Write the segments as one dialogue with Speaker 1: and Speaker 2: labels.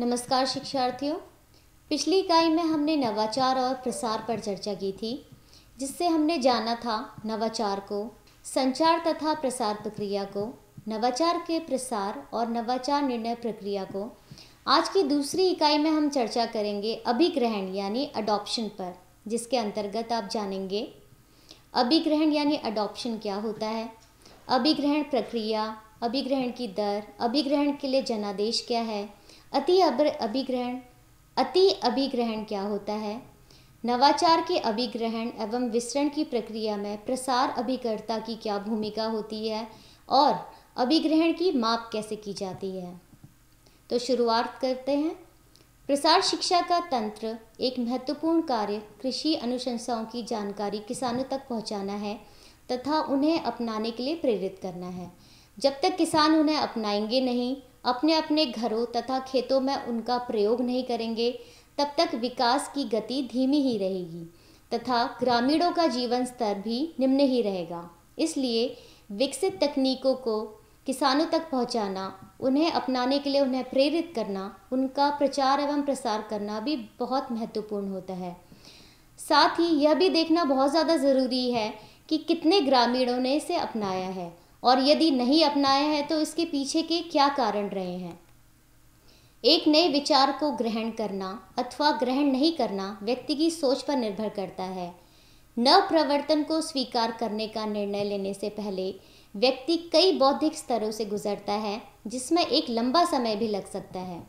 Speaker 1: नमस्कार शिक्षार्थियों पिछली इकाई में हमने नवाचार और प्रसार पर चर्चा की थी जिससे हमने जाना था नवाचार को संचार तथा प्रसार प्रक्रिया को नवाचार के प्रसार और नवाचार निर्णय प्रक्रिया को आज की दूसरी इकाई में हम चर्चा करेंगे अभिग्रहण यानी अडॉप्शन पर जिसके अंतर्गत आप जानेंगे अभिग्रहण यानी अडॉप्शन क्या होता है अभिग्रहण प्रक्रिया अभिग्रहण की दर अभिग्रहण के लिए जनादेश क्या है अति अभिग्रहण अति अभिग्रहण क्या होता है नवाचार के अभिग्रहण एवं विसरण की प्रक्रिया में प्रसार अभिकर्ता की क्या भूमिका होती है और अभिग्रहण की माप कैसे की जाती है तो शुरुआत करते हैं प्रसार शिक्षा का तंत्र एक महत्वपूर्ण कार्य कृषि अनुशंसाओं की जानकारी किसानों तक पहुंचाना है तथा उन्हें अपनाने के लिए प्रेरित करना है जब तक किसान उन्हें अपनाएंगे नहीं अपने अपने घरों तथा खेतों में उनका प्रयोग नहीं करेंगे तब तक विकास की गति धीमी ही रहेगी तथा ग्रामीणों का जीवन स्तर भी निम्न ही रहेगा इसलिए विकसित तकनीकों को किसानों तक पहुंचाना उन्हें अपनाने के लिए उन्हें प्रेरित करना उनका प्रचार एवं प्रसार करना भी बहुत महत्वपूर्ण होता है साथ ही यह भी देखना बहुत ज़्यादा ज़रूरी है कि कितने ग्रामीणों ने इसे अपनाया है और यदि नहीं अपनाया है तो इसके पीछे के क्या कारण रहे हैं एक नए विचार को ग्रहण करना अथवा ग्रहण नहीं करना व्यक्ति की सोच पर निर्भर करता है नव प्रवर्तन को स्वीकार करने का निर्णय लेने से पहले व्यक्ति कई बौद्धिक स्तरों से गुजरता है जिसमें एक लंबा समय भी लग सकता है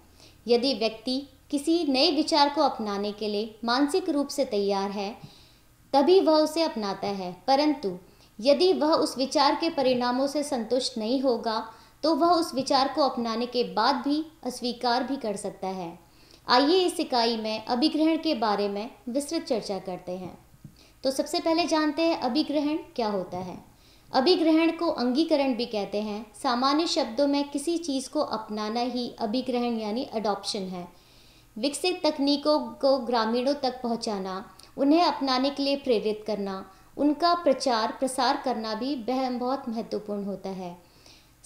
Speaker 1: यदि व्यक्ति किसी नए विचार को अपनाने के लिए मानसिक रूप से तैयार है तभी वह उसे अपनाता है परंतु यदि वह उस विचार के परिणामों से संतुष्ट नहीं होगा तो वह उस विचार को अपनाने के बाद भी अस्वीकार भी कर सकता है आइए इस इकाई में अभिग्रहण के बारे में विस्तृत चर्चा करते हैं तो सबसे पहले जानते हैं अभिग्रहण क्या होता है अभिग्रहण को अंगीकरण भी कहते हैं सामान्य शब्दों में किसी चीज़ को अपनाना ही अभिग्रहण यानी अडॉप्शन है विकसित तकनीकों को ग्रामीणों तक पहुंचाना, उन्हें अपनाने के लिए प्रेरित करना उनका प्रचार प्रसार करना भी बहुत महत्वपूर्ण होता है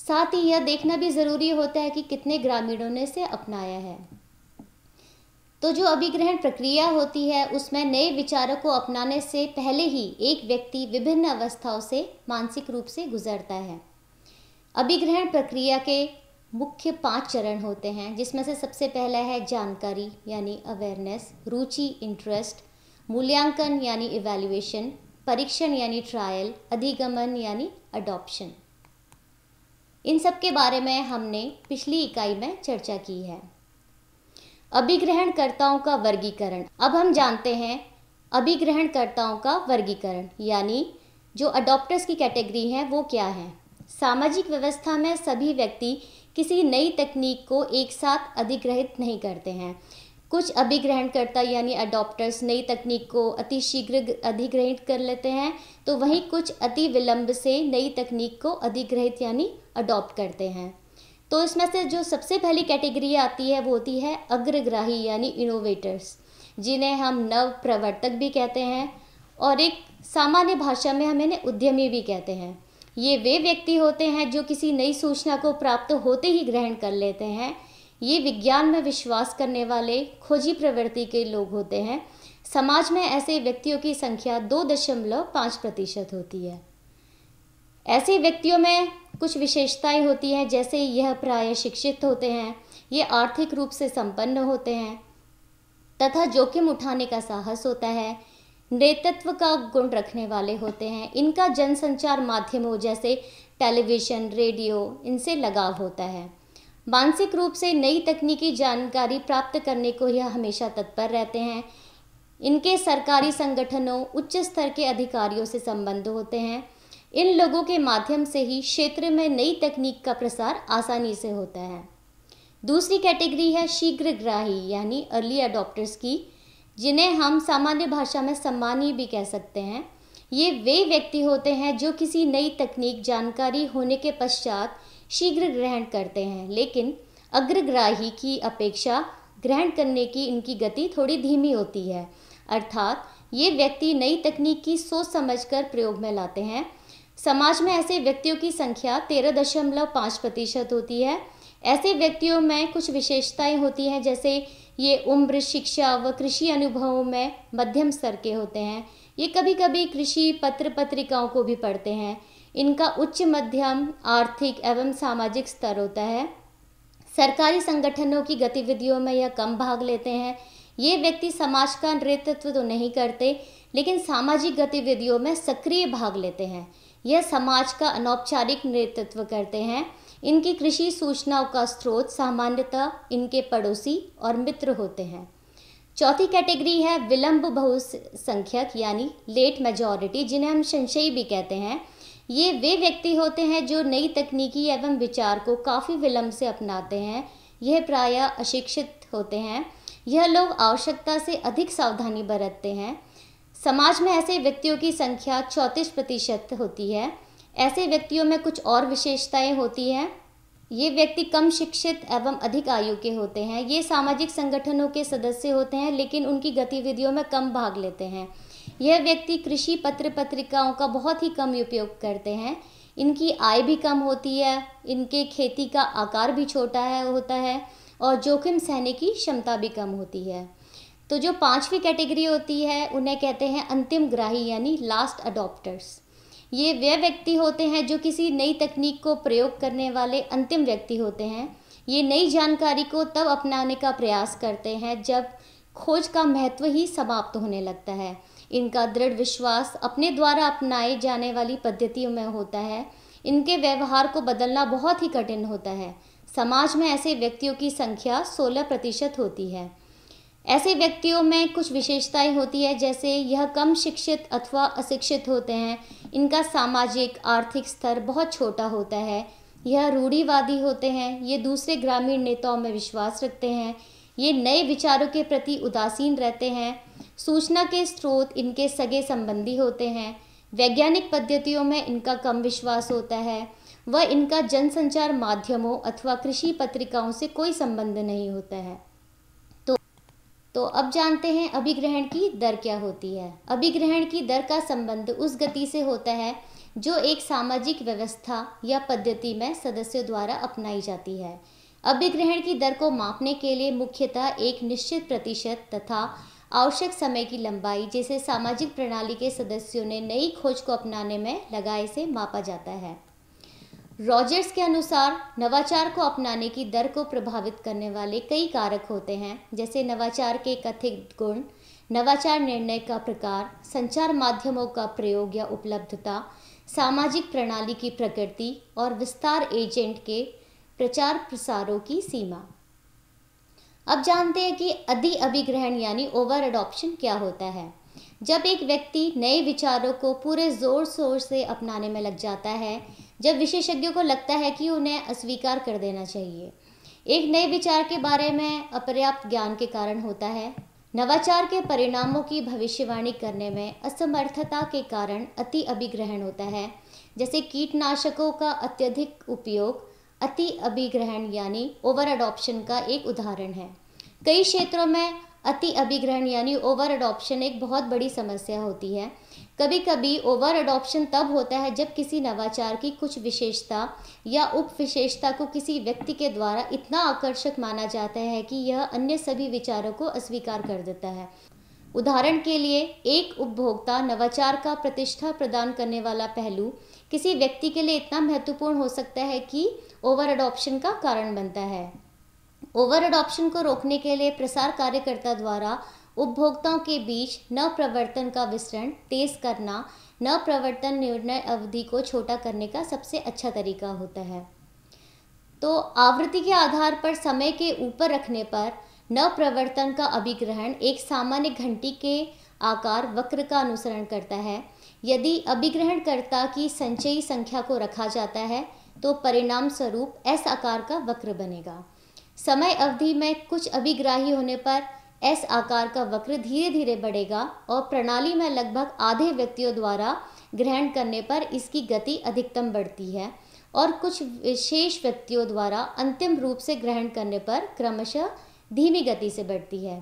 Speaker 1: साथ ही यह देखना भी ज़रूरी होता है कि कितने ग्रामीणों ने इसे अपनाया है तो जो अभिग्रहण प्रक्रिया होती है उसमें नए विचारों को अपनाने से पहले ही एक व्यक्ति विभिन्न अवस्थाओं से मानसिक रूप से गुजरता है अभिग्रहण प्रक्रिया के मुख्य पांच चरण होते हैं जिसमें से सबसे पहला है जानकारी यानी अवेयरनेस रुचि इंटरेस्ट मूल्यांकन यानी इवेल्युएशन परीक्षण यानी ट्रायल अधिगमन यानी अडॉप्शन इन सब के बारे में हमने पिछली इकाई में चर्चा की है अभिग्रहणकर्ताओं का वर्गीकरण अब हम जानते हैं अभिग्रहणकर्ताओं का वर्गीकरण यानी जो अडॉप्टर्स की कैटेगरी है वो क्या है सामाजिक व्यवस्था में सभी व्यक्ति किसी नई तकनीक को एक साथ अधिग्रहित नहीं करते हैं कुछ अभिग्रहणकर्ता यानी अडॉप्टर्स नई तकनीक को अति शीघ्र अधिग्रहित कर लेते हैं तो वहीं कुछ अति विलंब से नई तकनीक को अधिग्रहित यानी अडॉप्ट करते हैं तो इसमें से जो सबसे पहली कैटेगरी आती है वो होती है अग्रग्राही यानी इनोवेटर्स जिन्हें हम नव प्रवर्तक भी कहते हैं और एक सामान्य भाषा में हम इन्हें उद्यमी भी कहते हैं ये वे व्यक्ति होते हैं जो किसी नई सूचना को प्राप्त होते ही ग्रहण कर लेते हैं ये विज्ञान में विश्वास करने वाले खोजी प्रवृत्ति के लोग होते हैं समाज में ऐसे व्यक्तियों की संख्या दो दशमलव पाँच प्रतिशत होती है ऐसे व्यक्तियों में कुछ विशेषताएं होती हैं जैसे यह प्राय शिक्षित होते हैं ये आर्थिक रूप से संपन्न होते हैं तथा जोखिम उठाने का साहस होता है नेतृत्व का गुण रखने वाले होते हैं इनका जनसंचार माध्यमों जैसे टेलीविज़न रेडियो इनसे लगाव होता है मानसिक रूप से नई तकनीकी जानकारी प्राप्त करने को यह हमेशा तत्पर रहते हैं इनके सरकारी संगठनों उच्च स्तर के अधिकारियों से संबंध होते हैं इन लोगों के माध्यम से ही क्षेत्र में नई तकनीक का प्रसार आसानी से होता है दूसरी कैटेगरी है शीघ्रग्राही यानी अर्ली अडॉप्टर्स की जिन्हें हम सामान्य भाषा में सम्मानी भी कह सकते हैं ये वे व्यक्ति होते हैं जो किसी नई तकनीक जानकारी होने के पश्चात शीघ्र ग्रहण करते हैं लेकिन अग्रग्राही की अपेक्षा ग्रहण करने की इनकी गति थोड़ी धीमी होती है अर्थात ये व्यक्ति नई तकनीक की सोच समझकर प्रयोग में लाते हैं समाज में ऐसे व्यक्तियों की संख्या तेरह दशमलव पाँच प्रतिशत होती है ऐसे व्यक्तियों में कुछ विशेषताएं होती हैं जैसे ये उम्र शिक्षा व कृषि अनुभवों में मध्यम स्तर के होते हैं ये कभी कभी कृषि पत्र पत्रिकाओं को भी पढ़ते हैं इनका उच्च मध्यम आर्थिक एवं सामाजिक स्तर होता है सरकारी संगठनों की गतिविधियों में यह कम भाग लेते हैं ये व्यक्ति समाज का नेतृत्व तो नहीं करते लेकिन सामाजिक गतिविधियों में सक्रिय भाग लेते हैं यह समाज का अनौपचारिक नेतृत्व करते हैं इनकी कृषि सूचनाओं का स्रोत सामान्यतः इनके पड़ोसी और मित्र होते हैं चौथी कैटेगरी है विलंब बहुसंख्यक यानी लेट मेजॉरिटी जिन्हें हम संशयी भी कहते हैं ये वे व्यक्ति होते हैं जो नई तकनीकी एवं विचार को काफ़ी विलंब से अपनाते हैं यह प्रायः अशिक्षित होते हैं यह लोग आवश्यकता से अधिक सावधानी बरतते हैं समाज में ऐसे व्यक्तियों की संख्या चौंतीस प्रतिशत होती है ऐसे व्यक्तियों में कुछ और विशेषताएं होती हैं ये व्यक्ति कम शिक्षित एवं अधिक आयु के होते हैं ये सामाजिक संगठनों के सदस्य होते हैं लेकिन उनकी गतिविधियों में कम भाग लेते हैं यह व्यक्ति कृषि पत्र पत्रिकाओं का बहुत ही कम उपयोग करते हैं इनकी आय भी कम होती है इनके खेती का आकार भी छोटा है होता है और जोखिम सहने की क्षमता भी कम होती है तो जो पांचवी कैटेगरी होती है उन्हें कहते हैं अंतिम ग्राही यानी लास्ट अडॉप्टर्स ये वे व्यक्ति होते हैं जो किसी नई तकनीक को प्रयोग करने वाले अंतिम व्यक्ति होते हैं ये नई जानकारी को तब अपनाने का प्रयास करते हैं जब खोज का महत्व ही समाप्त होने लगता है इनका दृढ़ विश्वास अपने द्वारा अपनाए जाने वाली पद्धतियों में होता है इनके व्यवहार को बदलना बहुत ही कठिन होता है समाज में ऐसे व्यक्तियों की संख्या 16 प्रतिशत होती है ऐसे व्यक्तियों में कुछ विशेषताएं होती है जैसे यह कम शिक्षित अथवा अशिक्षित होते हैं इनका सामाजिक आर्थिक स्तर बहुत छोटा होता है यह रूढ़ीवादी होते हैं ये दूसरे ग्रामीण नेताओं में विश्वास रखते हैं ये नए विचारों के प्रति उदासीन रहते हैं सूचना के स्रोत इनके सगे संबंधी होते हैं वैज्ञानिक पद्धतियों में इनका कम विश्वास होता है व इनका जनसंचार माध्यमों अथवा कृषि पत्रिकाओं से कोई संबंध नहीं होता है तो तो अब जानते हैं अभिग्रहण की दर क्या होती है अभिग्रहण की दर का संबंध उस गति से होता है जो एक सामाजिक व्यवस्था या पद्धति में सदस्यों द्वारा अपनाई जाती है अभिग्रहण की दर को मापने के लिए मुख्यतः एक निश्चित प्रतिशत तथा आवश्यक समय की लंबाई जैसे सामाजिक प्रणाली के सदस्यों ने नई खोज को अपनाने में लगाए से मापा जाता है रॉजर्स के अनुसार नवाचार को अपनाने की दर को प्रभावित करने वाले कई कारक होते हैं जैसे नवाचार के कथित गुण नवाचार निर्णय का प्रकार संचार माध्यमों का प्रयोग या उपलब्धता सामाजिक प्रणाली की प्रकृति और विस्तार एजेंट के प्रचार प्रसारों की सीमा अब जानते हैं कि अधि अभिग्रहण यानी ओवर अडॉप्शन क्या होता है जब एक व्यक्ति नए विचारों को पूरे जोर शोर से अपनाने में लग जाता है जब विशेषज्ञों को लगता है कि उन्हें अस्वीकार कर देना चाहिए एक नए विचार के बारे में अपर्याप्त ज्ञान के कारण होता है नवाचार के परिणामों की भविष्यवाणी करने में असमर्थता के कारण अति अभिग्रहण होता है जैसे कीटनाशकों का अत्यधिक उपयोग अति अभिग्रहण यानी ओवर अडॉप्शन का एक उदाहरण है कई क्षेत्रों में अति अभिग्रहण यानी ओवर अडॉप्शन एक बहुत बड़ी समस्या होती है कभी कभी ओवर अडॉप्शन तब होता है जब किसी नवाचार की कुछ विशेषता या उप विशेषता को किसी व्यक्ति के द्वारा इतना आकर्षक माना जाता है कि यह अन्य सभी विचारों को अस्वीकार कर देता है उदाहरण के लिए एक उपभोक्ता नवाचार का प्रतिष्ठा प्रदान करने वाला पहलू किसी व्यक्ति के लिए इतना महत्वपूर्ण हो सकता है कि ओवर अडॉप्शन का कारण बनता है ओवर अडॉप्शन को रोकने के लिए प्रसार कार्यकर्ता द्वारा उपभोक्ताओं के बीच नव प्रवर्तन का विस्तरण तेज करना नव प्रवर्तन निर्णय अवधि को छोटा करने का सबसे अच्छा तरीका होता है तो आवृत्ति के आधार पर समय के ऊपर रखने पर न प्रवर्तन का अभिग्रहण एक सामान्य घंटी के आकार वक्र का अनुसरण करता है यदि अभिग्रहणकर्ता की संचयी संख्या को रखा जाता है तो परिणाम स्वरूप एस आकार का वक्र बनेगा समय अवधि में कुछ अभिग्राही होने पर एस आकार का वक्र धीरे धीरे बढ़ेगा और प्रणाली में लगभग आधे व्यक्तियों द्वारा ग्रहण करने पर इसकी गति अधिकतम बढ़ती है और कुछ विशेष व्यक्तियों द्वारा अंतिम रूप से ग्रहण करने पर क्रमशः धीमी गति से बढ़ती है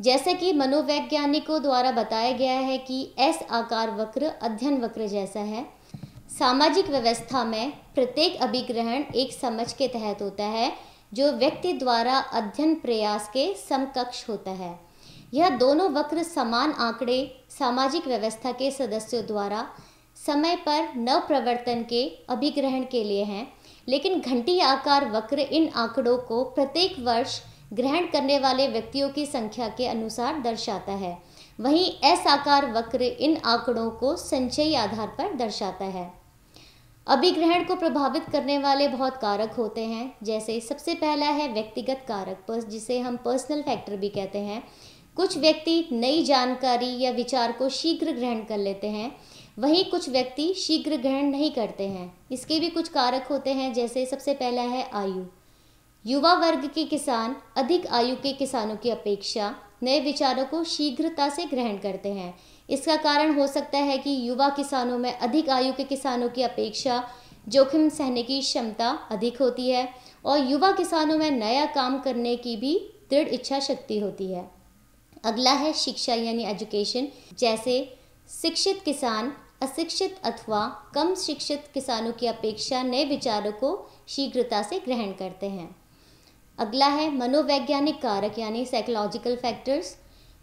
Speaker 1: जैसा कि मनोवैज्ञानिकों द्वारा बताया गया है कि एस आकार वक्र अध्ययन वक्र जैसा है सामाजिक व्यवस्था में प्रत्येक अभिग्रहण एक समझ के तहत होता है जो व्यक्ति द्वारा अध्ययन प्रयास के समकक्ष होता है यह दोनों वक्र समान आंकड़े सामाजिक व्यवस्था के सदस्यों द्वारा समय पर नव प्रवर्तन के अभिग्रहण के लिए हैं लेकिन घंटी आकार वक्र इन आंकड़ों को प्रत्येक वर्ष ग्रहण करने वाले व्यक्तियों की संख्या के अनुसार दर्शाता है वहीं एस आकार वक्र इन आंकड़ों को संचयी आधार पर दर्शाता है अभिग्रहण को प्रभावित करने वाले बहुत कारक होते हैं जैसे सबसे पहला है व्यक्तिगत कारक पर्स जिसे हम पर्सनल फैक्टर भी कहते हैं कुछ व्यक्ति नई जानकारी या विचार को शीघ्र ग्रहण कर लेते हैं वहीं कुछ व्यक्ति शीघ्र ग्रहण नहीं करते हैं इसके भी कुछ कारक होते हैं जैसे सबसे पहला है आयु युवा वर्ग के किसान अधिक आयु के किसानों की अपेक्षा नए विचारों को शीघ्रता से ग्रहण करते हैं इसका कारण हो सकता है कि युवा किसानों में अधिक आयु के किसानों की अपेक्षा जोखिम सहने की क्षमता अधिक होती है और युवा किसानों में नया काम करने की भी दृढ़ इच्छा शक्ति होती है अगला है शिक्षा यानी एजुकेशन जैसे शिक्षित किसान अशिक्षित अथवा कम शिक्षित किसानों की अपेक्षा नए विचारों को शीघ्रता से ग्रहण करते हैं अगला है मनोवैज्ञानिक कारक यानी साइकोलॉजिकल फैक्टर्स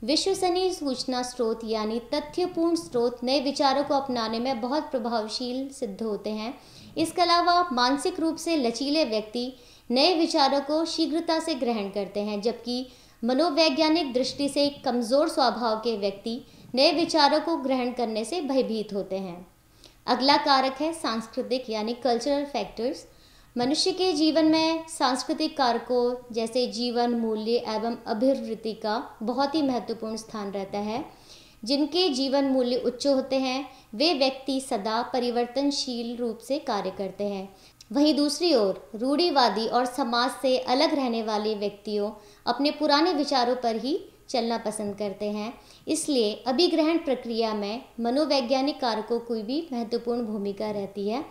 Speaker 1: विश्वसनीय सूचना स्रोत यानी तथ्यपूर्ण स्रोत नए विचारों को अपनाने में बहुत प्रभावशील सिद्ध होते हैं इसके अलावा मानसिक रूप से लचीले व्यक्ति नए विचारों को शीघ्रता से ग्रहण करते हैं जबकि मनोवैज्ञानिक दृष्टि से कमज़ोर स्वभाव के व्यक्ति नए विचारों को ग्रहण करने से भयभीत होते हैं अगला कारक है सांस्कृतिक यानी कल्चरल फैक्टर्स मनुष्य के जीवन में सांस्कृतिक कारकों जैसे जीवन मूल्य एवं अभिवृत्ति का बहुत ही महत्वपूर्ण स्थान रहता है जिनके जीवन मूल्य उच्च होते हैं वे व्यक्ति सदा परिवर्तनशील रूप से कार्य करते हैं वहीं दूसरी ओर रूढ़ीवादी और समाज से अलग रहने वाले व्यक्तियों अपने पुराने विचारों पर ही चलना पसंद करते हैं इसलिए अभिग्रहण प्रक्रिया में मनोवैज्ञानिक कारकों की भी महत्वपूर्ण भूमिका रहती है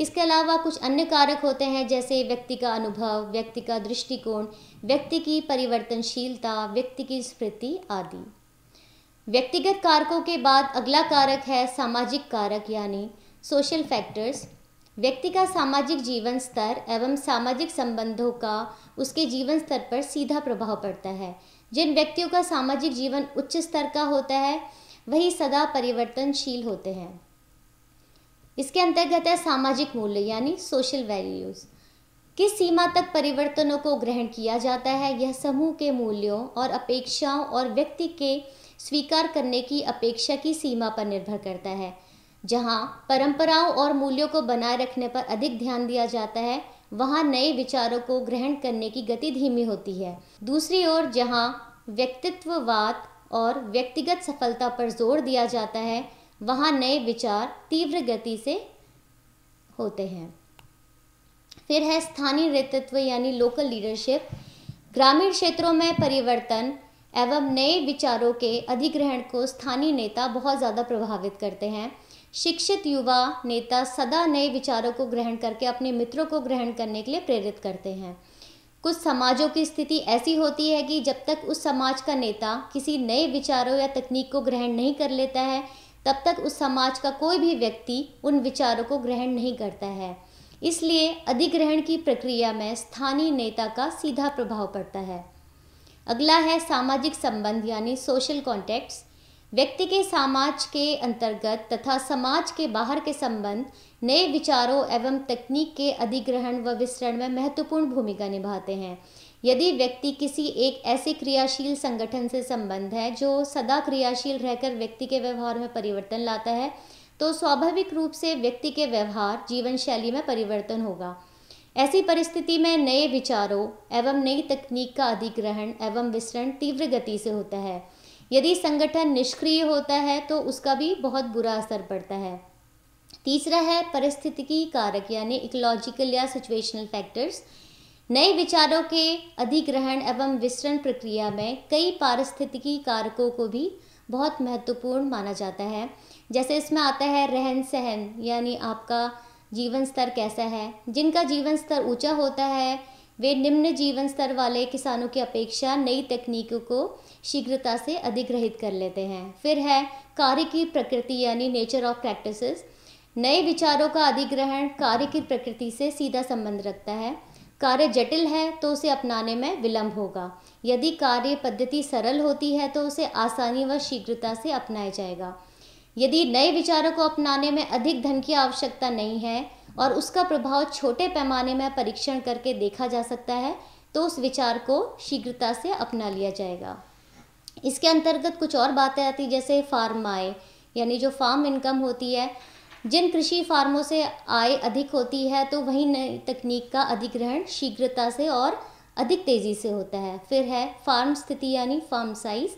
Speaker 1: इसके अलावा कुछ अन्य कारक होते हैं जैसे व्यक्ति का अनुभव व्यक्ति का दृष्टिकोण व्यक्ति की परिवर्तनशीलता व्यक्ति की स्मृति आदि व्यक्तिगत कारकों के बाद अगला कारक है सामाजिक कारक यानी सोशल फैक्टर्स व्यक्ति का सामाजिक जीवन स्तर एवं सामाजिक संबंधों का उसके जीवन स्तर पर सीधा प्रभाव पड़ता है जिन व्यक्तियों का सामाजिक जीवन उच्च स्तर का होता है वही सदा परिवर्तनशील होते हैं इसके अंतर्गत है सामाजिक मूल्य यानी सोशल वैल्यूज़ किस सीमा तक परिवर्तनों को ग्रहण किया जाता है यह समूह के मूल्यों और अपेक्षाओं और व्यक्ति के स्वीकार करने की अपेक्षा की सीमा पर निर्भर करता है जहाँ परंपराओं और मूल्यों को बनाए रखने पर अधिक ध्यान दिया जाता है वहाँ नए विचारों को ग्रहण करने की गति धीमी होती है दूसरी ओर जहाँ व्यक्तित्ववाद और व्यक्तिगत सफलता पर जोर दिया जाता है वहाँ नए विचार तीव्र गति से होते हैं फिर है स्थानीय नेतृत्व यानी लोकल लीडरशिप ग्रामीण क्षेत्रों में परिवर्तन एवं नए विचारों के अधिग्रहण को स्थानीय नेता बहुत ज़्यादा प्रभावित करते हैं शिक्षित युवा नेता सदा नए विचारों को ग्रहण करके अपने मित्रों को ग्रहण करने के लिए प्रेरित करते हैं कुछ समाजों की स्थिति ऐसी होती है कि जब तक उस समाज का नेता किसी नए विचारों या तकनीक को ग्रहण नहीं कर लेता है तब तक उस समाज का कोई भी व्यक्ति उन विचारों को ग्रहण नहीं करता है इसलिए अधिग्रहण की प्रक्रिया में स्थानीय नेता का सीधा प्रभाव पड़ता है अगला है सामाजिक संबंध यानी सोशल कॉन्टेक्ट्स व्यक्ति के समाज के अंतर्गत तथा समाज के बाहर के संबंध नए विचारों एवं तकनीक के अधिग्रहण व विस्तरण में महत्वपूर्ण भूमिका निभाते हैं यदि व्यक्ति किसी एक ऐसे क्रियाशील संगठन से संबंध है जो सदा क्रियाशील रहकर व्यक्ति के व्यवहार में परिवर्तन लाता है तो स्वाभाविक रूप से व्यक्ति के व्यवहार जीवन शैली में परिवर्तन होगा ऐसी परिस्थिति में नए विचारों एवं नई तकनीक का अधिग्रहण एवं विसरण तीव्र गति से होता है यदि संगठन निष्क्रिय होता है तो उसका भी बहुत बुरा असर पड़ता है तीसरा है परिस्थितिकी कारक यानी इकोलॉजिकल या सिचुएशनल फैक्टर्स नए विचारों के अधिग्रहण एवं विस्तरण प्रक्रिया में कई पारिस्थितिकी कारकों को भी बहुत महत्वपूर्ण माना जाता है जैसे इसमें आता है रहन सहन यानी आपका जीवन स्तर कैसा है जिनका जीवन स्तर ऊंचा होता है वे निम्न जीवन स्तर वाले किसानों की अपेक्षा नई तकनीकों को शीघ्रता से अधिग्रहित कर लेते हैं फिर है कार्य की प्रकृति यानी नेचर ऑफ प्रैक्टिसेस नए विचारों का अधिग्रहण कार्य की प्रकृति से सीधा संबंध रखता है कार्य जटिल है तो उसे अपनाने में विलंब होगा यदि कार्य पद्धति सरल होती है तो उसे आसानी व शीघ्रता से अपनाया जाएगा यदि नए विचारों को अपनाने में अधिक धन की आवश्यकता नहीं है और उसका प्रभाव छोटे पैमाने में परीक्षण करके देखा जा सकता है तो उस विचार को शीघ्रता से अपना लिया जाएगा इसके अंतर्गत कुछ और बातें आती जैसे फार्माए यानी जो फार्म इनकम होती है जिन कृषि फार्मों से आय अधिक होती है तो वहीं नई तकनीक का अधिग्रहण शीघ्रता से और अधिक तेज़ी से होता है फिर है फार्म स्थिति यानी फार्म साइज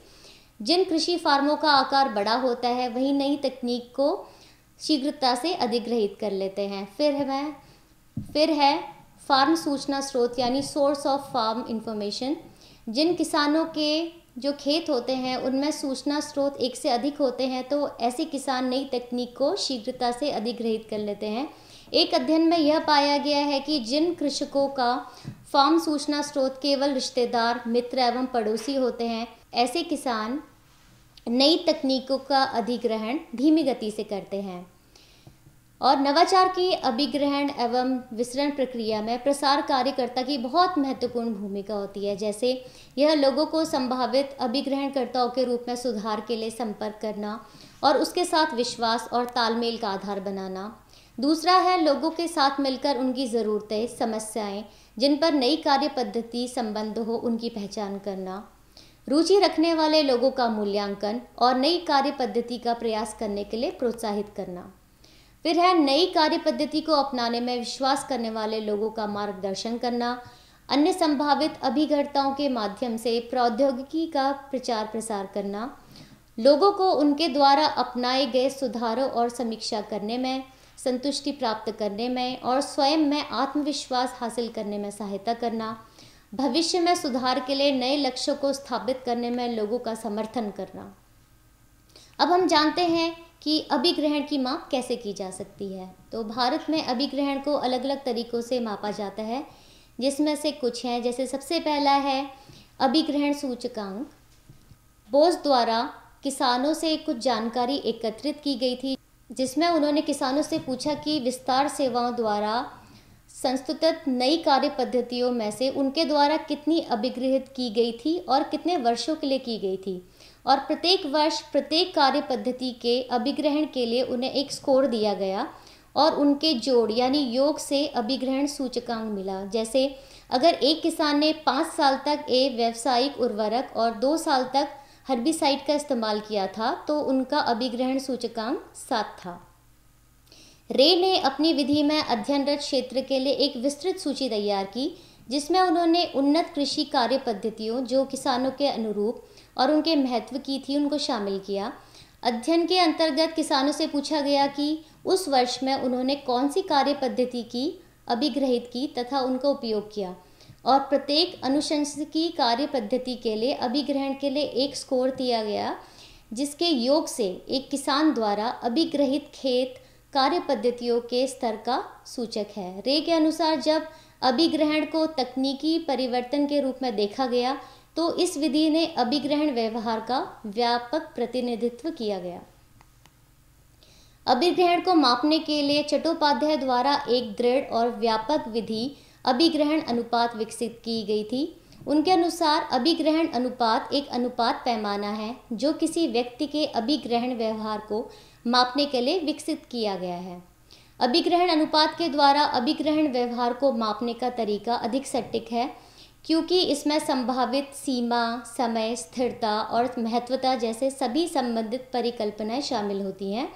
Speaker 1: जिन कृषि फार्मों का आकार बड़ा होता है वहीं नई तकनीक को शीघ्रता से अधिग्रहित कर लेते हैं फिर है फिर है फार्म सूचना स्रोत यानी सोर्स ऑफ फार्म इंफॉर्मेशन जिन किसानों के जो खेत होते हैं उनमें सूचना स्रोत एक से अधिक होते हैं तो ऐसे किसान नई तकनीक को शीघ्रता से अधिग्रहित कर लेते हैं एक अध्ययन में यह पाया गया है कि जिन कृषकों का फार्म सूचना स्रोत केवल रिश्तेदार मित्र एवं पड़ोसी होते हैं ऐसे किसान नई तकनीकों का अधिग्रहण धीमी गति से करते हैं और नवाचार की अभिग्रहण एवं विसरण प्रक्रिया में प्रसार कार्यकर्ता की बहुत महत्वपूर्ण भूमिका होती है जैसे यह लोगों को संभावित अभिग्रहणकर्ताओं के रूप में सुधार के लिए संपर्क करना और उसके साथ विश्वास और तालमेल का आधार बनाना दूसरा है लोगों के साथ मिलकर उनकी ज़रूरतें समस्याएं जिन पर नई कार्य पद्धति संबंध हो उनकी पहचान करना रुचि रखने वाले लोगों का मूल्यांकन और नई कार्य पद्धति का प्रयास करने के लिए प्रोत्साहित करना फिर है नई कार्य पद्धति को अपनाने में विश्वास करने वाले लोगों का मार्गदर्शन करना अन्य संभावित अभिघटताओं के माध्यम से प्रौद्योगिकी का प्रचार प्रसार करना लोगों को उनके द्वारा अपनाए गए सुधारों और समीक्षा करने में संतुष्टि प्राप्त करने में और स्वयं में आत्मविश्वास हासिल करने में सहायता करना भविष्य में सुधार के लिए नए लक्ष्यों को स्थापित करने में लोगों का समर्थन करना अब हम जानते हैं कि अभिग्रहण की माप कैसे की जा सकती है तो भारत में अभिग्रहण को अलग अलग तरीक़ों से मापा जाता है जिसमें से कुछ हैं जैसे सबसे पहला है अभिग्रहण सूचकांक बोस द्वारा किसानों से कुछ जानकारी एकत्रित की गई थी जिसमें उन्होंने किसानों से पूछा कि विस्तार सेवाओं द्वारा संस्तुत नई कार्य पद्धतियों में से उनके द्वारा कितनी अभिगृहित की गई थी और कितने वर्षों के लिए की गई थी और प्रत्येक वर्ष प्रत्येक कार्य पद्धति के अभिग्रहण के लिए उन्हें एक स्कोर दिया गया और उनके जोड़ यानी योग से अभिग्रहण सूचकांक मिला जैसे अगर एक किसान ने पाँच साल तक ए व्यावसायिक उर्वरक और दो साल तक हर्बिसाइड का इस्तेमाल किया था तो उनका अभिग्रहण सूचकांक सात था रे ने अपनी विधि में अध्ययनरत क्षेत्र के लिए एक विस्तृत सूची तैयार की जिसमें उन्होंने उन्नत कृषि कार्य पद्धतियों जो किसानों के अनुरूप और उनके महत्व की थी उनको शामिल किया अध्ययन के अंतर्गत किसानों से पूछा गया कि उस वर्ष में उन्होंने कौन सी कार्य पद्धति की अभिग्रहित की तथा उनका उपयोग किया और प्रत्येक अनुशंसकीय कार्य पद्धति के लिए अभिग्रहण के लिए एक स्कोर दिया गया जिसके योग से एक किसान द्वारा अभिग्रहित खेत कार्य पद्धतियों के स्तर का सूचक है रे के अनुसार जब अभिग्रहण को तकनीकी परिवर्तन के रूप में देखा गया तो इस विधि ने अभिग्रहण व्यवहार का व्यापक प्रतिनिधित्व किया गया अभिग्रहण को मापने के लिए चट्टोपाध्याय द्वारा एक दृढ़ और व्यापक विधि अभिग्रहण अनुपात विकसित की गई थी उनके अनुसार अभिग्रहण अनुपात एक अनुपात पैमाना है जो किसी व्यक्ति के अभिग्रहण व्यवहार को मापने के लिए विकसित किया गया है अभिग्रहण अनुपात के द्वारा अभिग्रहण व्यवहार को मापने का तरीका अधिक सटीक है क्योंकि इसमें संभावित सीमा समय स्थिरता और महत्वता जैसे सभी संबंधित परिकल्पनाएं शामिल होती हैं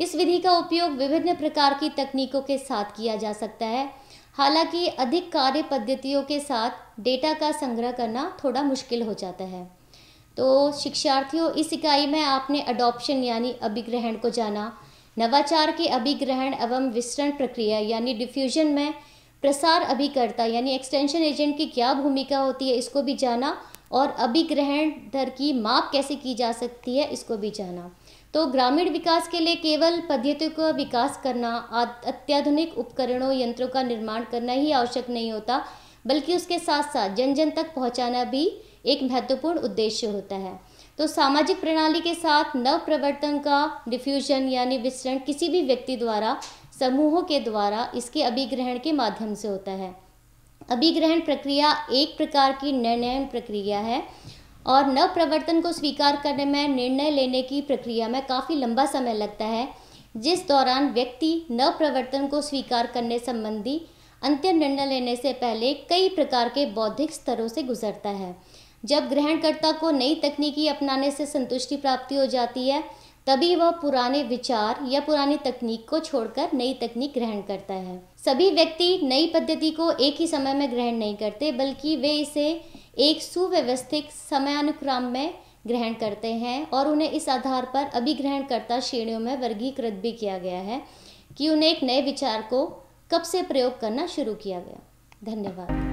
Speaker 1: इस विधि का उपयोग विभिन्न प्रकार की तकनीकों के साथ किया जा सकता है हालांकि अधिक कार्य पद्धतियों के साथ डेटा का संग्रह करना थोड़ा मुश्किल हो जाता है तो शिक्षार्थियों इस इकाई में आपने अडॉप्शन यानी अभिग्रहण को जाना नवाचार के अभिग्रहण एवं विस्तरण प्रक्रिया यानी डिफ्यूजन में प्रसार अभिकर्ता यानी एक्सटेंशन एजेंट की क्या भूमिका होती है इसको भी जाना और अभिग्रहण दर की माप कैसे की जा सकती है इसको भी जाना तो ग्रामीण विकास के लिए केवल पद्धतियों का विकास करना अत्याधुनिक उपकरणों यंत्रों का निर्माण करना ही आवश्यक नहीं होता बल्कि उसके साथ साथ जन जन तक पहुंचाना भी एक महत्वपूर्ण उद्देश्य होता है तो सामाजिक प्रणाली के साथ नव प्रवर्तन का डिफ्यूजन यानी विस्तरण किसी भी व्यक्ति द्वारा समूहों के द्वारा इसके अभिग्रहण के माध्यम से होता है अभिग्रहण प्रक्रिया एक प्रकार की निर्णय प्रक्रिया है और नव प्रवर्तन को स्वीकार करने में निर्णय लेने की प्रक्रिया में काफ़ी लंबा समय लगता है जिस दौरान व्यक्ति नव प्रवर्तन को स्वीकार करने संबंधी अंतिम निर्णय लेने से पहले कई प्रकार के बौद्धिक स्तरों से गुजरता है जब ग्रहणकर्ता को नई तकनीकी अपनाने से संतुष्टि प्राप्ति हो जाती है तभी वह पुराने विचार या पुरानी तकनीक को छोड़कर नई तकनीक ग्रहण करता है सभी व्यक्ति नई पद्धति को एक ही समय में ग्रहण नहीं करते बल्कि वे इसे एक सुव्यवस्थित समयानुक्रम में ग्रहण करते हैं और उन्हें इस आधार पर अभिग्रहणकर्ता श्रेणियों में वर्गीकृत भी किया गया है कि उन्हें एक नए विचार को कब से प्रयोग करना शुरू किया गया धन्यवाद